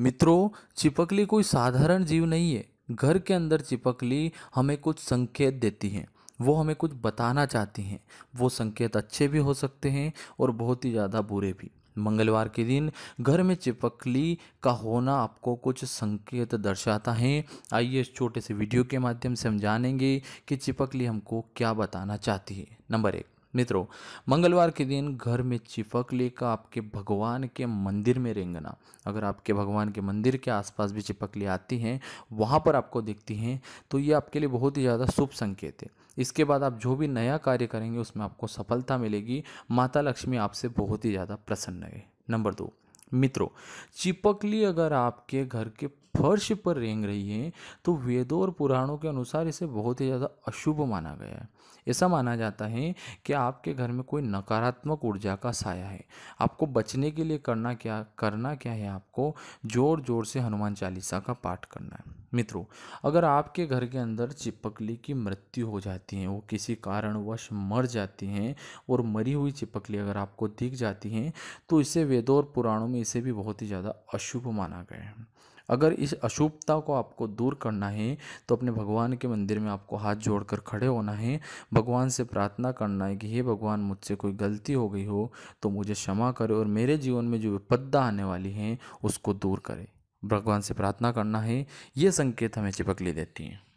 मित्रों चिपकली कोई साधारण जीव नहीं है घर के अंदर चिपकली हमें कुछ संकेत देती हैं वो हमें कुछ बताना चाहती हैं वो संकेत अच्छे भी हो सकते हैं और बहुत ही ज़्यादा बुरे भी मंगलवार के दिन घर में चिपकली का होना आपको कुछ संकेत दर्शाता है आइए इस छोटे से वीडियो के माध्यम से हम जानेंगे कि चिपकली हमको क्या बताना चाहती है नंबर एक मित्रों मंगलवार के दिन घर में चिपक लेकर आपके भगवान के मंदिर में रेंगना अगर आपके भगवान के मंदिर के आसपास भी चिपकली आती हैं वहाँ पर आपको दिखती हैं तो ये आपके लिए बहुत ही ज़्यादा शुभ संकेत है इसके बाद आप जो भी नया कार्य करेंगे उसमें आपको सफलता मिलेगी माता लक्ष्मी आपसे बहुत ही ज़्यादा प्रसन्न है नंबर दो मित्रों चिपकली अगर आपके घर के फर्श पर रेंग रही है तो वेदों और पुराणों के अनुसार इसे बहुत ही ज़्यादा अशुभ माना गया है ऐसा माना जाता है कि आपके घर में कोई नकारात्मक ऊर्जा का साया है आपको बचने के लिए करना क्या करना क्या है आपको ज़ोर ज़ोर से हनुमान चालीसा का पाठ करना है मित्रों अगर आपके घर के अंदर चिपकली की मृत्यु हो जाती है वो किसी कारणवश मर जाती हैं और मरी हुई चिपकली अगर आपको दिख जाती हैं तो इसे वेदों और पुराणों में इसे भी बहुत ही ज़्यादा अशुभ माना गया है अगर इस अशुभता को आपको दूर करना है तो अपने भगवान के मंदिर में आपको हाथ जोड़कर खड़े होना है भगवान से प्रार्थना करना है कि हे भगवान मुझसे कोई गलती हो गई हो तो मुझे क्षमा करें और मेरे जीवन में जो विपदा आने वाली है उसको दूर करें भगवान से प्रार्थना करना है ये संकेत हमें चिपकली देती हैं